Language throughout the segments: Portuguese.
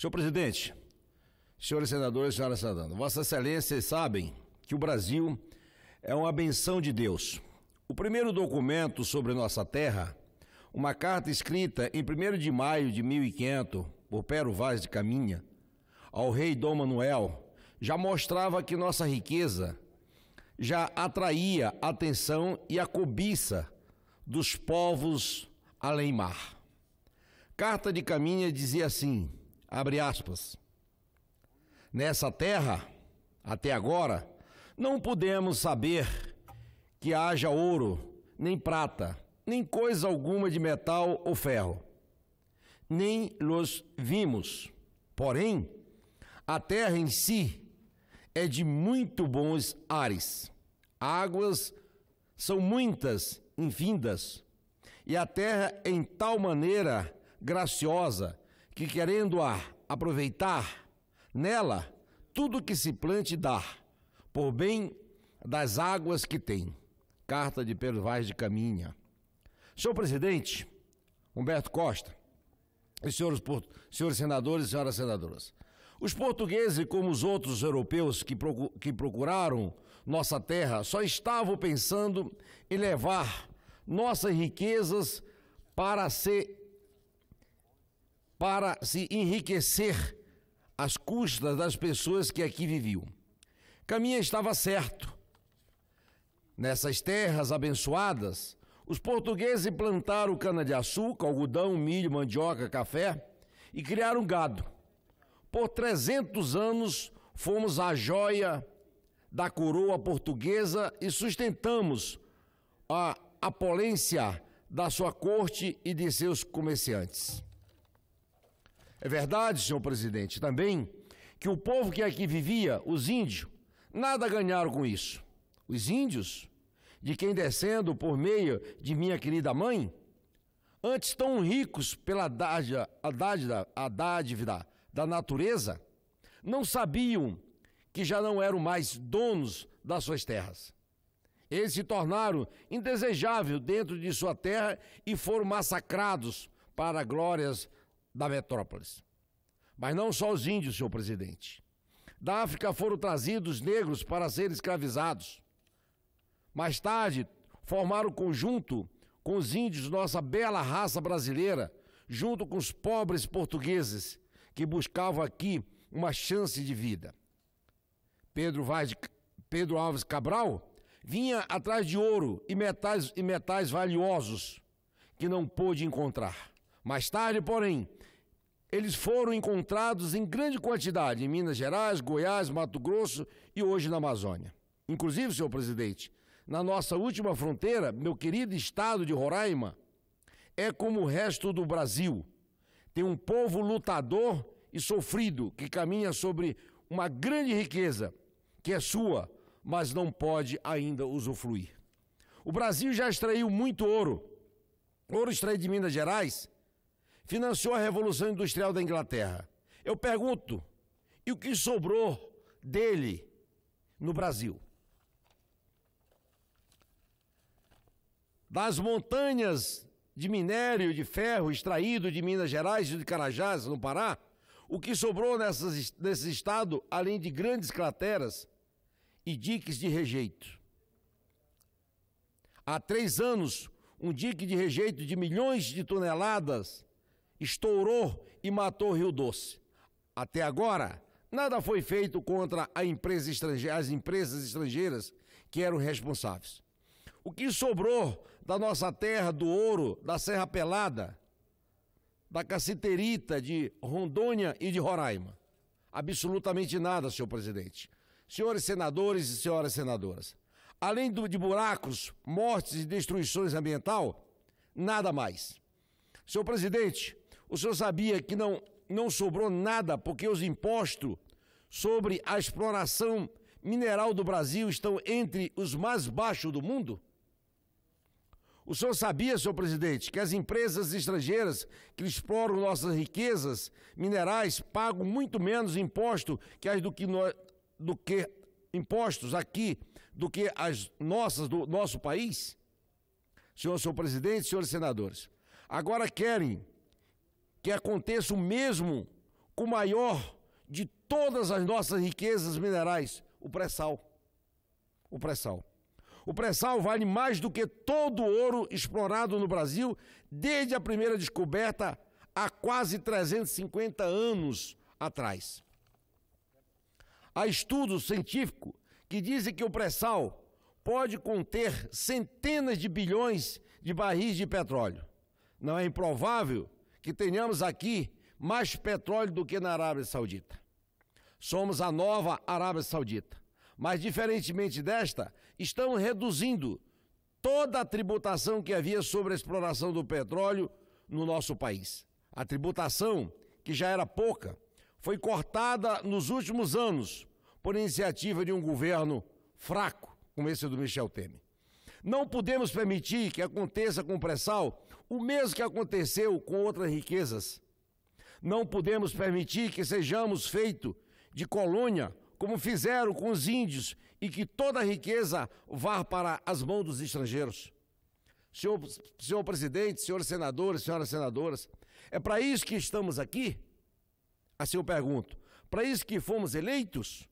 Senhor presidente, senhores senadores, senhoras senadora, Vossa Excelência sabem que o Brasil é uma benção de Deus. O primeiro documento sobre nossa terra, uma carta escrita em 1 de maio de 1500 por Pero Vaz de Caminha ao rei Dom Manuel, já mostrava que nossa riqueza já atraía a atenção e a cobiça dos povos além mar. Carta de Caminha dizia assim: Abre aspas. Nessa terra, até agora, não podemos saber que haja ouro, nem prata, nem coisa alguma de metal ou ferro. Nem los vimos. Porém, a terra em si é de muito bons ares. Águas são muitas, infindas. E a terra em tal maneira graciosa que querendo a aproveitar nela tudo que se plante dá, por bem das águas que tem. Carta de Pedro Vaz de Caminha. Senhor presidente Humberto Costa, e senhores, senhores senadores e senhoras senadoras, os portugueses, como os outros europeus que, que procuraram nossa terra, só estavam pensando em levar nossas riquezas para ser para se enriquecer às custas das pessoas que aqui viviam. Caminha estava certo. Nessas terras abençoadas, os portugueses plantaram cana-de-açúcar, algodão, milho, mandioca, café e criaram gado. Por 300 anos fomos a joia da coroa portuguesa e sustentamos a apolência da sua corte e de seus comerciantes. É verdade, senhor presidente, também que o povo que aqui vivia, os índios, nada ganharam com isso. Os índios, de quem descendo por meio de minha querida mãe, antes tão ricos pela dádiva, a dádiva, a dádiva da natureza, não sabiam que já não eram mais donos das suas terras. Eles se tornaram indesejáveis dentro de sua terra e foram massacrados para glórias da metrópolis. Mas não só os índios, senhor presidente. Da África foram trazidos negros para serem escravizados. Mais tarde, formaram conjunto com os índios nossa bela raça brasileira, junto com os pobres portugueses que buscavam aqui uma chance de vida. Pedro, Vaz de, Pedro Alves Cabral vinha atrás de ouro e metais, e metais valiosos que não pôde encontrar. Mais tarde, porém, eles foram encontrados em grande quantidade em Minas Gerais, Goiás, Mato Grosso e hoje na Amazônia. Inclusive, senhor presidente, na nossa última fronteira, meu querido estado de Roraima é como o resto do Brasil. Tem um povo lutador e sofrido que caminha sobre uma grande riqueza que é sua, mas não pode ainda usufruir. O Brasil já extraiu muito ouro. Ouro extraído de Minas Gerais financiou a Revolução Industrial da Inglaterra. Eu pergunto, e o que sobrou dele no Brasil? Das montanhas de minério de ferro extraído de Minas Gerais e de Carajás, no Pará, o que sobrou nessas, nesse estado, além de grandes crateras e diques de rejeito. Há três anos, um dique de rejeito de milhões de toneladas estourou e matou Rio Doce. Até agora, nada foi feito contra empresa as empresas estrangeiras que eram responsáveis. O que sobrou da nossa terra do ouro, da Serra Pelada, da caciterita de Rondônia e de Roraima? Absolutamente nada, senhor presidente. Senhores senadores e senhoras senadoras, além de buracos, mortes e destruições ambiental, nada mais. Senhor presidente, o senhor sabia que não, não sobrou nada porque os impostos sobre a exploração mineral do Brasil estão entre os mais baixos do mundo? O senhor sabia, senhor presidente, que as empresas estrangeiras que exploram nossas riquezas minerais pagam muito menos imposto que as do que, do que impostos aqui do que as nossas do nosso país? Senhor, senhor presidente, senhores senadores, agora querem que aconteça o mesmo com o maior de todas as nossas riquezas minerais, o pré-sal. O pré-sal. O pré-sal vale mais do que todo o ouro explorado no Brasil desde a primeira descoberta há quase 350 anos atrás. Há estudos científicos que dizem que o pré-sal pode conter centenas de bilhões de barris de petróleo. Não é improvável que tenhamos aqui mais petróleo do que na Arábia Saudita. Somos a nova Arábia Saudita. Mas, diferentemente desta, estamos reduzindo toda a tributação que havia sobre a exploração do petróleo no nosso país. A tributação, que já era pouca, foi cortada nos últimos anos por iniciativa de um governo fraco, como esse do Michel Temer. Não podemos permitir que aconteça com o pré-sal o mesmo que aconteceu com outras riquezas. Não podemos permitir que sejamos feito de colônia, como fizeram com os índios, e que toda a riqueza vá para as mãos dos estrangeiros. Senhor, senhor presidente, senhores senadores, senhoras senadoras, é para isso que estamos aqui? Assim eu pergunto: para isso que fomos eleitos?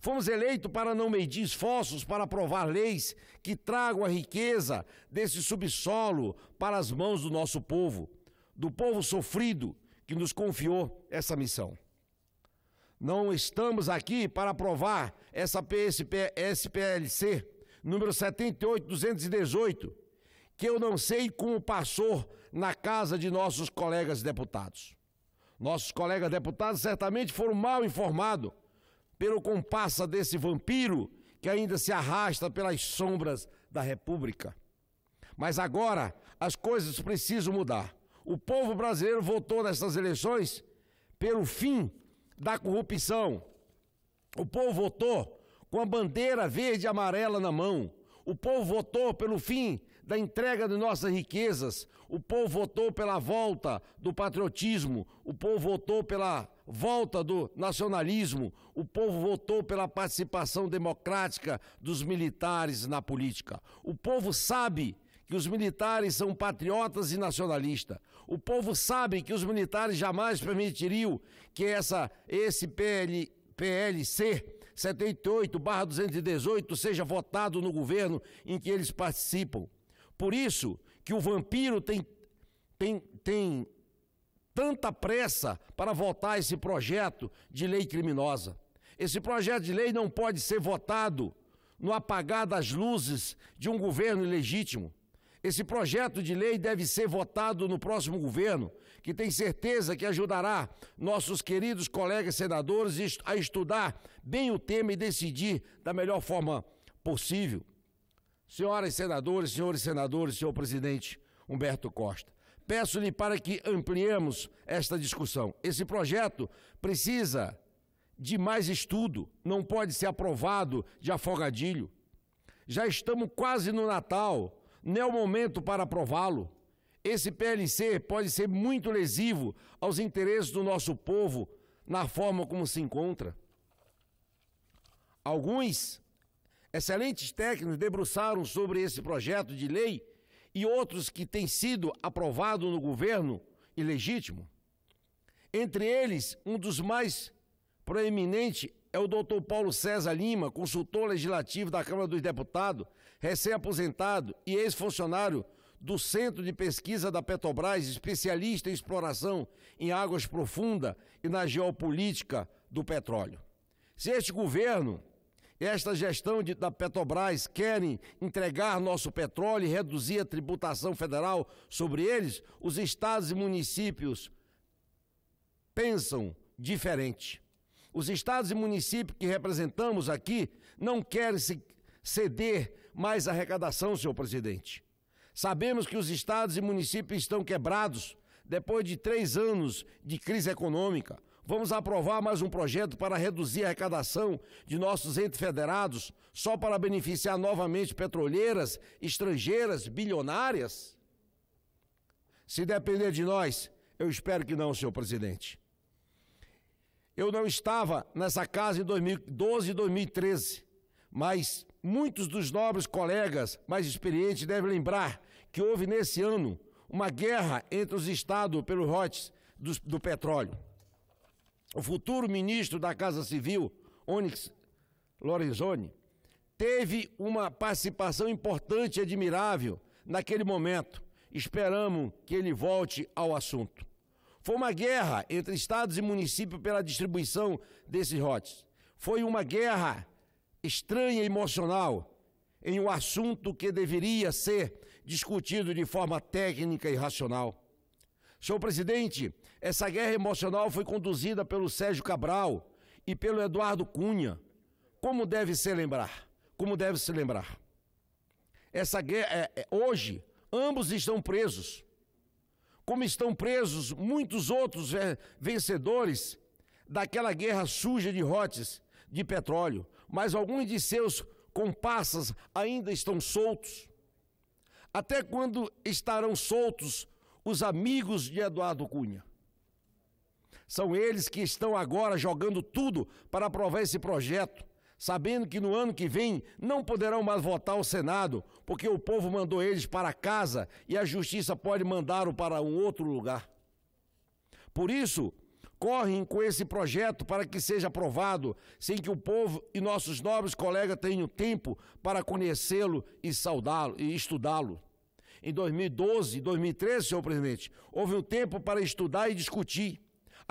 Fomos eleitos para não medir esforços para aprovar leis que tragam a riqueza desse subsolo para as mãos do nosso povo, do povo sofrido que nos confiou essa missão. Não estamos aqui para aprovar essa PSP, SPLC número 78218, que eu não sei como passou na casa de nossos colegas deputados. Nossos colegas deputados certamente foram mal informados pelo compassa desse vampiro que ainda se arrasta pelas sombras da República. Mas agora as coisas precisam mudar. O povo brasileiro votou nessas eleições pelo fim da corrupção. O povo votou com a bandeira verde e amarela na mão. O povo votou pelo fim da entrega de nossas riquezas. O povo votou pela volta do patriotismo. O povo votou pela volta do nacionalismo, o povo votou pela participação democrática dos militares na política. O povo sabe que os militares são patriotas e nacionalistas. O povo sabe que os militares jamais permitiriam que essa, esse PL, PLC 78/218 seja votado no governo em que eles participam. Por isso que o vampiro tem tem tem tanta pressa para votar esse projeto de lei criminosa. Esse projeto de lei não pode ser votado no apagar das luzes de um governo ilegítimo. Esse projeto de lei deve ser votado no próximo governo, que tem certeza que ajudará nossos queridos colegas senadores a estudar bem o tema e decidir da melhor forma possível. Senhoras e senadores, senhores senadores, senhor presidente Humberto Costa, peço-lhe para que ampliemos esta discussão. Esse projeto precisa de mais estudo, não pode ser aprovado de afogadilho. Já estamos quase no Natal, não é o momento para aprová-lo. Esse PLC pode ser muito lesivo aos interesses do nosso povo na forma como se encontra. Alguns excelentes técnicos debruçaram sobre esse projeto de lei e outros que têm sido aprovado no governo ilegítimo. Entre eles, um dos mais proeminente é o doutor Paulo César Lima, consultor legislativo da Câmara dos Deputados, recém-aposentado e ex-funcionário do Centro de Pesquisa da Petrobras, especialista em exploração em águas profundas e na geopolítica do petróleo. Se este governo esta gestão de, da Petrobras querem entregar nosso petróleo e reduzir a tributação federal sobre eles, os estados e municípios pensam diferente. Os estados e municípios que representamos aqui não querem se ceder mais arrecadação, senhor presidente. Sabemos que os estados e municípios estão quebrados depois de três anos de crise econômica. Vamos aprovar mais um projeto para reduzir a arrecadação de nossos entes federados só para beneficiar novamente petroleiras estrangeiras bilionárias? Se depender de nós, eu espero que não, senhor presidente. Eu não estava nessa casa em 2012 e 2013, mas muitos dos nobres colegas mais experientes devem lembrar que houve nesse ano uma guerra entre os estados pelo rotes do, do petróleo o futuro ministro da Casa Civil, Onyx Lorenzoni, teve uma participação importante e admirável naquele momento. Esperamos que ele volte ao assunto. Foi uma guerra entre estados e municípios pela distribuição desses lotes. Foi uma guerra estranha e emocional em um assunto que deveria ser discutido de forma técnica e racional. Senhor presidente, essa guerra emocional foi conduzida pelo Sérgio Cabral e pelo Eduardo Cunha. Como deve se lembrar? Como deve se lembrar? Essa guerra é, é, hoje ambos estão presos. Como estão presos muitos outros vencedores daquela guerra suja de rotes de petróleo, mas alguns de seus comparsas ainda estão soltos. Até quando estarão soltos os amigos de Eduardo Cunha? São eles que estão agora jogando tudo para aprovar esse projeto, sabendo que no ano que vem não poderão mais votar o Senado, porque o povo mandou eles para casa e a justiça pode mandá-lo para um outro lugar. Por isso, correm com esse projeto para que seja aprovado, sem que o povo e nossos nobres colegas tenham tempo para conhecê-lo e saudá-lo e estudá-lo. Em 2012 2013, senhor presidente, houve um tempo para estudar e discutir.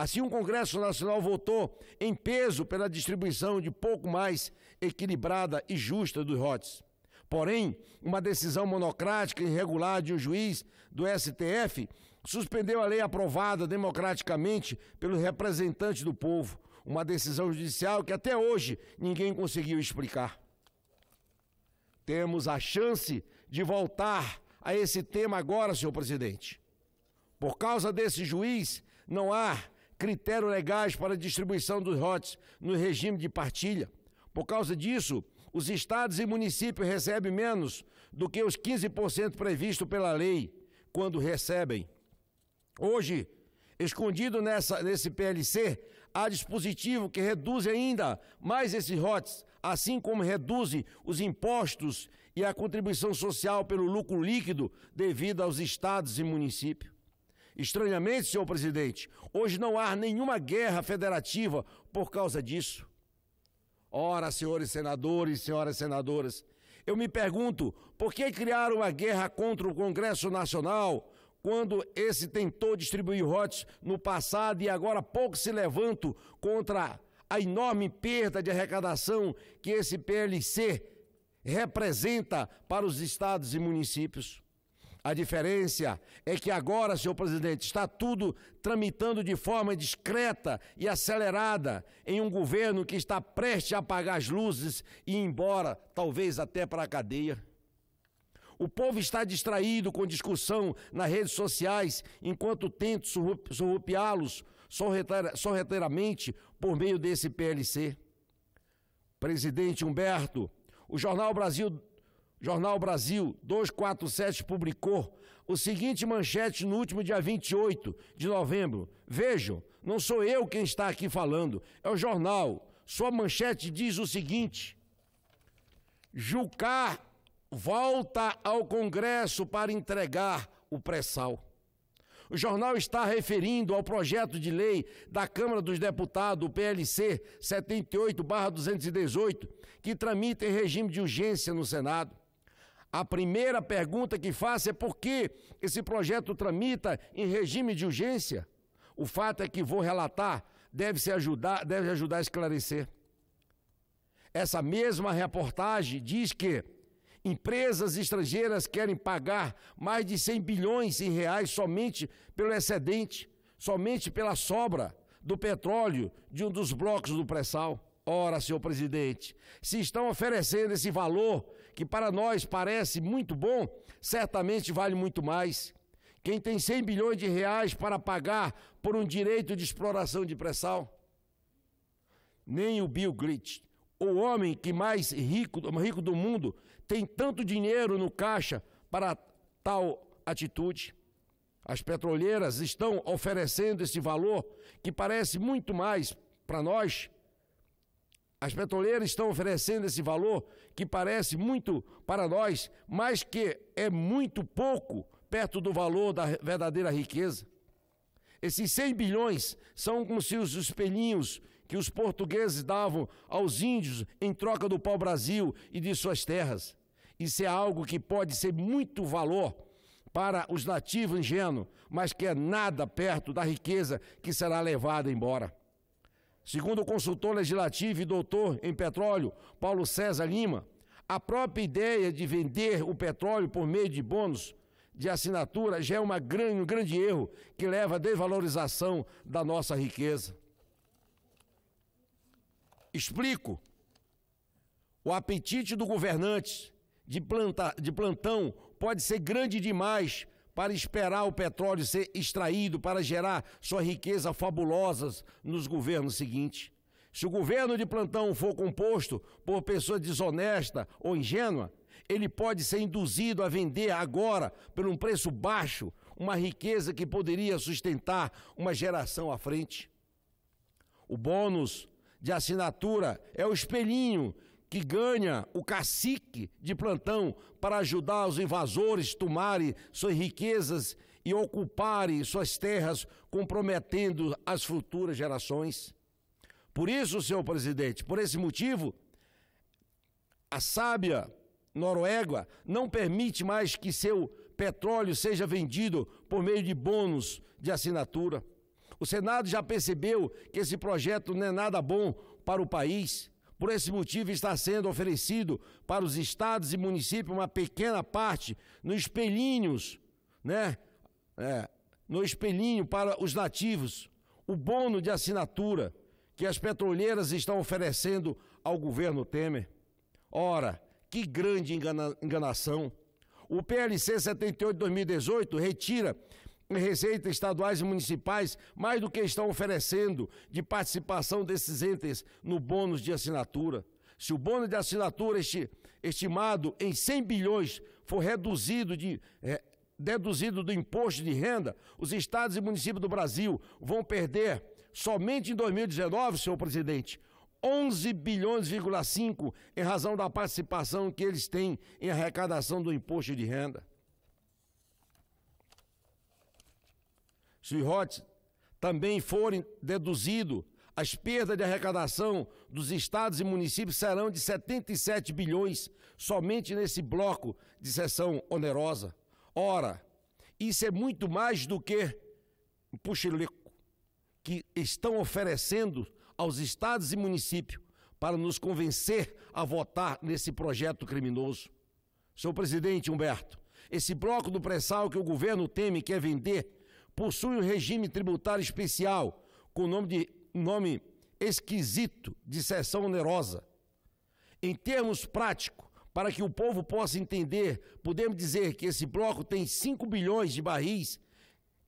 Assim, o Congresso Nacional votou em peso pela distribuição de pouco mais equilibrada e justa dos rotes. Porém, uma decisão monocrática e irregular de um juiz do STF suspendeu a lei aprovada democraticamente pelos representantes do povo. Uma decisão judicial que até hoje ninguém conseguiu explicar. Temos a chance de voltar a esse tema agora, senhor presidente. Por causa desse juiz, não há critérios legais para a distribuição dos Hots no regime de partilha. Por causa disso, os estados e municípios recebem menos do que os 15% previsto pela lei quando recebem. Hoje, escondido nessa, nesse PLC, há dispositivo que reduz ainda mais esses Hots, assim como reduz os impostos e a contribuição social pelo lucro líquido devido aos estados e municípios. Estranhamente, senhor presidente, hoje não há nenhuma guerra federativa por causa disso. Ora, senhores senadores, senhoras senadoras, eu me pergunto por que criaram a guerra contra o Congresso Nacional quando esse tentou distribuir votos no passado e agora pouco se levanto contra a enorme perda de arrecadação que esse PLC representa para os estados e municípios? A diferença é que agora, senhor presidente, está tudo tramitando de forma discreta e acelerada em um governo que está prestes a apagar as luzes e ir embora, talvez até para a cadeia. O povo está distraído com discussão nas redes sociais, enquanto tento surrupiá-los sorrateiramente por meio desse PLC. Presidente Humberto, o jornal Brasil Jornal Brasil 247 publicou o seguinte manchete no último dia 28 de novembro. Vejam, não sou eu quem está aqui falando, é o jornal. Sua manchete diz o seguinte: Jucá volta ao Congresso para entregar o pré-sal. O jornal está referindo ao projeto de lei da Câmara dos Deputados, o PLC 78-218, que tramita em regime de urgência no Senado. A primeira pergunta que faço é por que esse projeto tramita em regime de urgência? O fato é que vou relatar deve se ajudar, deve ajudar a esclarecer. Essa mesma reportagem diz que empresas estrangeiras querem pagar mais de 100 bilhões em reais somente pelo excedente, somente pela sobra do petróleo de um dos blocos do pré-sal. Ora, senhor presidente, se estão oferecendo esse valor que para nós parece muito bom, certamente vale muito mais. Quem tem 100 bilhões de reais para pagar por um direito de exploração de pré-sal? Nem o Bill Gates, o homem que mais rico, rico do mundo, tem tanto dinheiro no caixa para tal atitude. As petroleiras estão oferecendo esse valor que parece muito mais para nós as petroleiras estão oferecendo esse valor que parece muito para nós, mas que é muito pouco perto do valor da verdadeira riqueza. Esses 100 bilhões são como se os espelhinhos que os portugueses davam aos índios em troca do pau-brasil e de suas terras. Isso é algo que pode ser muito valor para os nativos ingênuos, mas que é nada perto da riqueza que será levada embora. Segundo o consultor legislativo e doutor em petróleo, Paulo César Lima, a própria ideia de vender o petróleo por meio de bônus de assinatura já é uma grande, um grande erro que leva à desvalorização da nossa riqueza. Explico o apetite do governante de, planta, de plantão pode ser grande demais para esperar o petróleo ser extraído para gerar sua riqueza fabulosa nos governos seguintes. Se o governo de plantão for composto por pessoa desonesta ou ingênua, ele pode ser induzido a vender agora, por um preço baixo, uma riqueza que poderia sustentar uma geração à frente. O bônus de assinatura é o espelhinho que ganha o cacique de plantão para ajudar os invasores tomarem suas riquezas e ocuparem suas terras, comprometendo as futuras gerações. Por isso, senhor presidente, por esse motivo, a sábia Noruega não permite mais que seu petróleo seja vendido por meio de bônus de assinatura. O Senado já percebeu que esse projeto não é nada bom para o país. Por esse motivo, está sendo oferecido para os estados e municípios uma pequena parte nos espelhinhos, né? É, no espelhinho para os nativos, o bono de assinatura que as petroleiras estão oferecendo ao governo Temer. Ora, que grande engana enganação! O PLC 78 2018 retira receitas estaduais e municipais mais do que estão oferecendo de participação desses entes no bônus de assinatura. Se o bônus de assinatura este, estimado em 100 bilhões for reduzido de é, deduzido do imposto de renda, os estados e municípios do Brasil vão perder somente em 2019, senhor presidente, 11 bilhões,5 em razão da participação que eles têm em arrecadação do imposto de renda. Suirot, também forem deduzido as perdas de arrecadação dos estados e municípios serão de 77 bilhões somente nesse bloco de sessão onerosa. Ora, isso é muito mais do que um puxileco que estão oferecendo aos estados e municípios para nos convencer a votar nesse projeto criminoso. Senhor presidente Humberto, esse bloco do pré-sal que o governo teme quer é vender possui um regime tributário especial, com nome, de, nome esquisito de seção onerosa. Em termos práticos, para que o povo possa entender, podemos dizer que esse bloco tem 5 bilhões de barris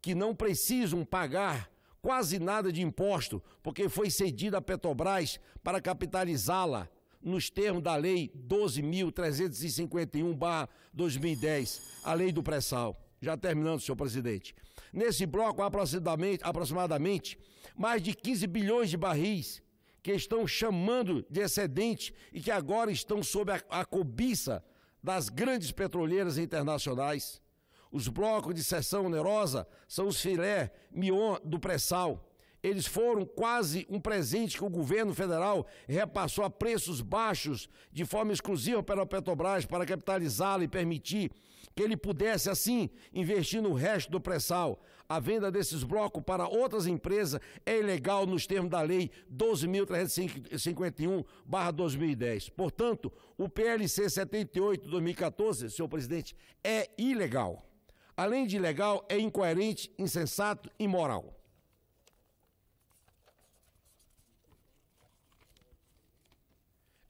que não precisam pagar quase nada de imposto, porque foi cedida à Petrobras para capitalizá-la nos termos da Lei 12.351-2010, a Lei do Pré-Sal. Já terminando, senhor presidente. Nesse bloco, aproximadamente, aproximadamente mais de 15 bilhões de barris que estão chamando de excedente e que agora estão sob a, a cobiça das grandes petroleiras internacionais. Os blocos de seção onerosa são os filé, mion do pré-sal eles foram quase um presente que o governo federal repassou a preços baixos de forma exclusiva para a Petrobras para capitalizá-la e permitir que ele pudesse assim investir no resto do pré-sal. A venda desses blocos para outras empresas é ilegal nos termos da lei 12351/2010. Portanto, o PLC 78 2014, senhor presidente, é ilegal. Além de ilegal, é incoerente, insensato, e imoral.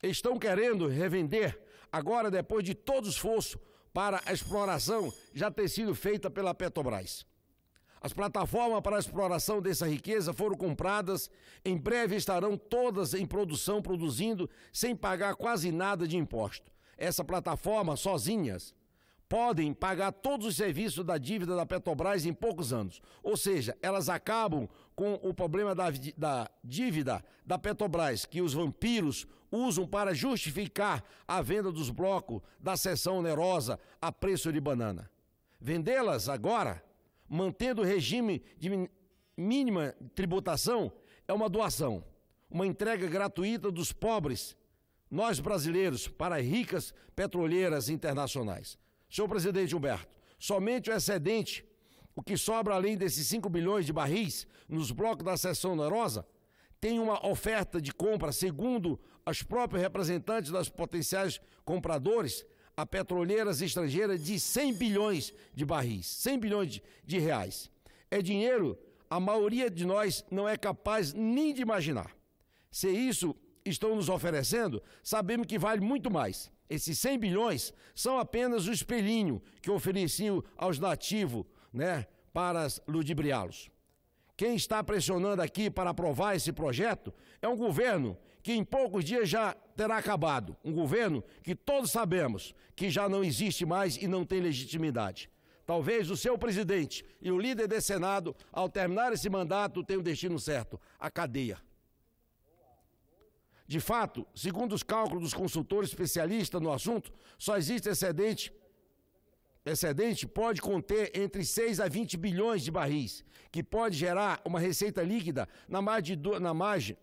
estão querendo revender agora, depois de todo esforço para a exploração já ter sido feita pela Petrobras. As plataformas para a exploração dessa riqueza foram compradas, em breve estarão todas em produção, produzindo, sem pagar quase nada de imposto. Essa plataforma, sozinhas, podem pagar todos os serviços da dívida da Petrobras em poucos anos. Ou seja, elas acabam com o problema da, da dívida da Petrobras, que os vampiros, usam para justificar a venda dos blocos da seção onerosa a preço de banana. Vendê-las agora, mantendo o regime de mínima tributação, é uma doação, uma entrega gratuita dos pobres, nós brasileiros, para ricas petroleiras internacionais. Senhor presidente Humberto, somente o excedente, o que sobra além desses 5 bilhões de barris nos blocos da seção onerosa, tem uma oferta de compra, segundo as próprias representantes das potenciais compradores, a petroleiras estrangeiras, de 100 bilhões de barris, 100 bilhões de, de reais. É dinheiro a maioria de nós não é capaz nem de imaginar. Se isso estão nos oferecendo, sabemos que vale muito mais. Esses 100 bilhões são apenas o espelhinho que ofereciam aos nativos, né, para ludibriá-los. Quem está pressionando aqui para aprovar esse projeto é um governo que em poucos dias já terá acabado. Um governo que todos sabemos que já não existe mais e não tem legitimidade. Talvez o seu presidente e o líder desse Senado, ao terminar esse mandato, tenham o destino certo: a cadeia. De fato, segundo os cálculos dos consultores especialistas no assunto, só existe excedente. Excedente pode conter entre 6 a 20 bilhões de barris, que pode gerar uma receita líquida na margem, na margem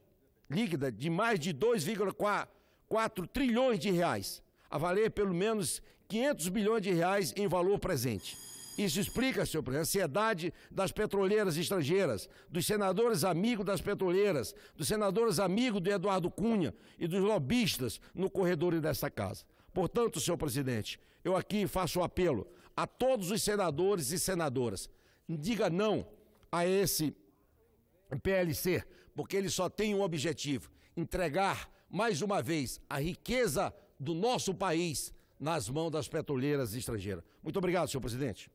líquida de mais de 2,4 trilhões de reais, a valer pelo menos 500 bilhões de reais em valor presente. Isso explica, senhor presidente, a ansiedade das petroleiras estrangeiras, dos senadores amigos das petroleiras, dos senadores amigos do Eduardo Cunha e dos lobistas no corredor desta casa. Portanto, senhor presidente, eu aqui faço um apelo a todos os senadores e senadoras: diga não a esse PLC, porque ele só tem um objetivo: entregar mais uma vez a riqueza do nosso país nas mãos das petroleiras estrangeiras. Muito obrigado, senhor presidente.